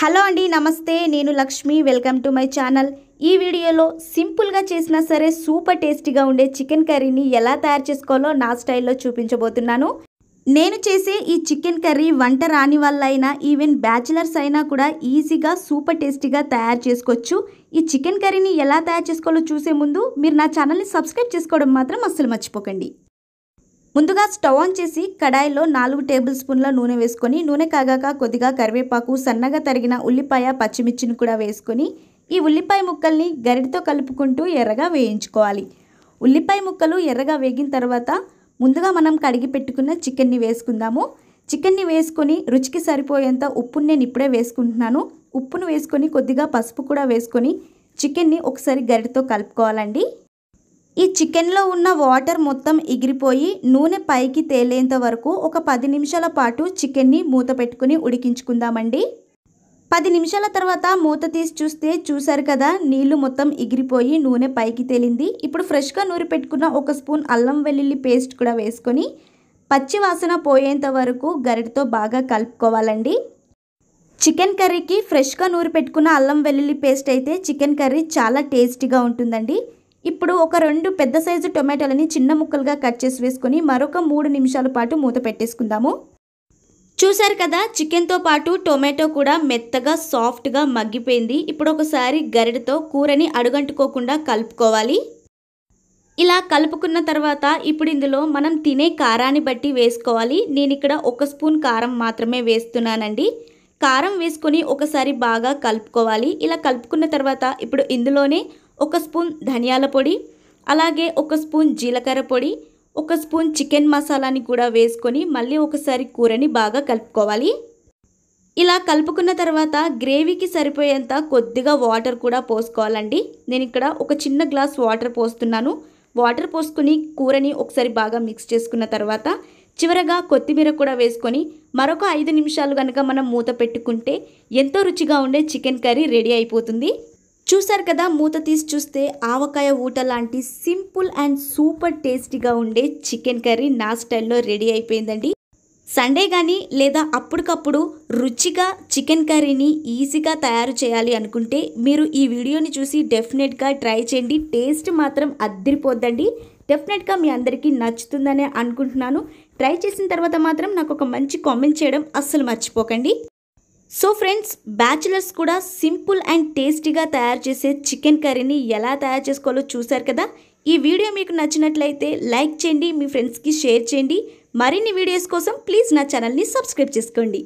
hello అండి నమస్తే నేను Lakshmi welcome to my channel ఈ వీడియోలో సింపుల్గా చేసినా సరే సూపర్ టేస్టీగా ఉండే చికెన్ కర్రీని ఎలా తయారు చేసుకోవాలో నా స్టైల్లో చూపించబోతున్నాను నేను చేసే ఈ చికెన్ కర్రీ వంట రాని వాళ్ళైనా ఈవెన్ బ్యాచిలర్స్ అయినా కూడా ఈజీగా సూపర్ టేస్టీగా తయారు చేసుకోవచ్చు ఈ చికెన్ కర్రీని ఎలా తయారు చేసుకోవాలో చూసే ముందు మీరు నా ఛానల్ని సబ్స్క్రైబ్ చేసుకోవడం మాత్రం అస్సలు మర్చిపోకండి ముందుగా స్టవ్ ఆన్ చేసి కడాయిలో నాలుగు టేబుల్ స్పూన్ల నూనె వేసుకొని నూనె కాగాక కొద్దిగా కరివేపాకు సన్నగా తరిగిన ఉల్లిపాయ పచ్చిమిర్చిని కూడా వేసుకొని ఈ ఉల్లిపాయ ముక్కల్ని గరిటితో కలుపుకుంటూ ఎర్రగా వేయించుకోవాలి ఉల్లిపాయ ముక్కలు ఎర్రగా వేగిన తర్వాత ముందుగా మనం కడిగి పెట్టుకున్న చికెన్ని వేసుకుందాము చికెన్ని వేసుకొని రుచికి సరిపోయేంత ఉప్పును నేను ఇప్పుడే వేసుకుంటున్నాను ఉప్పును వేసుకొని కొద్దిగా పసుపు కూడా వేసుకొని చికెన్ని ఒకసారి గరిటతో కలుపుకోవాలండి ఈ చికెన్లో ఉన్న వాటర్ మొత్తం ఎగిరిపోయి నూనె పైకి తేలేంత వరకు ఒక పది నిమిషాల పాటు చికెన్ని మూత పెట్టుకుని ఉడికించుకుందామండి పది నిమిషాల తర్వాత మూత తీసి చూస్తే చూశారు కదా నీళ్లు మొత్తం ఎగిరిపోయి నూనె పైకి తేలింది ఇప్పుడు ఫ్రెష్గా నూరి పెట్టుకున్న ఒక స్పూన్ అల్లం వెల్లుల్లి పేస్ట్ కూడా వేసుకొని పచ్చి వాసన పోయేంత వరకు గరిటతో బాగా కలుపుకోవాలండి చికెన్ కర్రీకి ఫ్రెష్గా నూరి పెట్టుకున్న అల్లం వెల్లుల్లి పేస్ట్ అయితే చికెన్ కర్రీ చాలా టేస్టీగా ఉంటుందండి ఇప్పుడు ఒక రెండు పెద్ద సైజు టొమాటోలని చిన్న ముక్కలుగా కట్ చేసి వేసుకొని మరొక మూడు నిమిషాల పాటు మూత పెట్టేసుకుందాము చూశారు కదా చికెన్తో పాటు టొమాటో కూడా మెత్తగా సాఫ్ట్గా మగ్గిపోయింది ఇప్పుడు ఒకసారి గరిడతో కూరని అడుగంటుకోకుండా కలుపుకోవాలి ఇలా కలుపుకున్న తర్వాత ఇప్పుడు ఇందులో మనం తినే కారాన్ని బట్టి వేసుకోవాలి నేను ఇక్కడ ఒక స్పూన్ కారం మాత్రమే వేస్తున్నానండి కారం వేసుకొని ఒకసారి బాగా కలుపుకోవాలి ఇలా కలుపుకున్న తర్వాత ఇప్పుడు ఇందులోనే ఒక స్పూన్ ధనియాల పొడి అలాగే ఒక స్పూన్ జీలకర్ర పొడి ఒక స్పూన్ చికెన్ మసాలాని కూడా వేసుకొని మళ్ళీ ఒకసారి కూరని బాగా కలుపుకోవాలి ఇలా కలుపుకున్న తర్వాత గ్రేవీకి సరిపోయేంత కొద్దిగా వాటర్ కూడా పోసుకోవాలండి నేను ఇక్కడ ఒక చిన్న గ్లాస్ వాటర్ పోస్తున్నాను వాటర్ పోసుకుని కూరని ఒకసారి బాగా మిక్స్ చేసుకున్న తర్వాత చివరగా కొత్తిమీర కూడా వేసుకొని మరొక ఐదు నిమిషాలు కనుక మనం మూత పెట్టుకుంటే ఎంతో రుచిగా ఉండే చికెన్ కర్రీ రెడీ అయిపోతుంది చూసారు కదా మూత తీసి చూస్తే ఆవకాయ ఊట లాంటి సింపుల్ అండ్ సూపర్ టేస్టీగా ఉండే చికెన్ కర్రీ నా స్టైల్లో రెడీ అయిపోయిందండి సండే కానీ లేదా అప్పటికప్పుడు రుచిగా చికెన్ కర్రీని ఈజీగా తయారు చేయాలి అనుకుంటే మీరు ఈ వీడియోని చూసి డెఫినెట్గా ట్రై చేయండి టేస్ట్ మాత్రం అద్దరిపోద్దండి డెఫినెట్గా మీ అందరికీ నచ్చుతుందనే అనుకుంటున్నాను ట్రై చేసిన తర్వాత మాత్రం నాకు ఒక మంచి కామెంట్ చేయడం అస్సలు మర్చిపోకండి సో ఫ్రెండ్స్ బ్యాచిలర్స్ కూడా సింపుల్ అండ్ టేస్టీగా తయారు చేసే చికెన్ కర్రీని ఎలా తయారు చేసుకోవాలో చూశారు కదా ఈ వీడియో మీకు నచ్చినట్లయితే లైక్ చేయండి మీ ఫ్రెండ్స్కి షేర్ చేయండి మరిన్ని వీడియోస్ కోసం ప్లీజ్ నా ఛానల్ని సబ్స్క్రైబ్ చేసుకోండి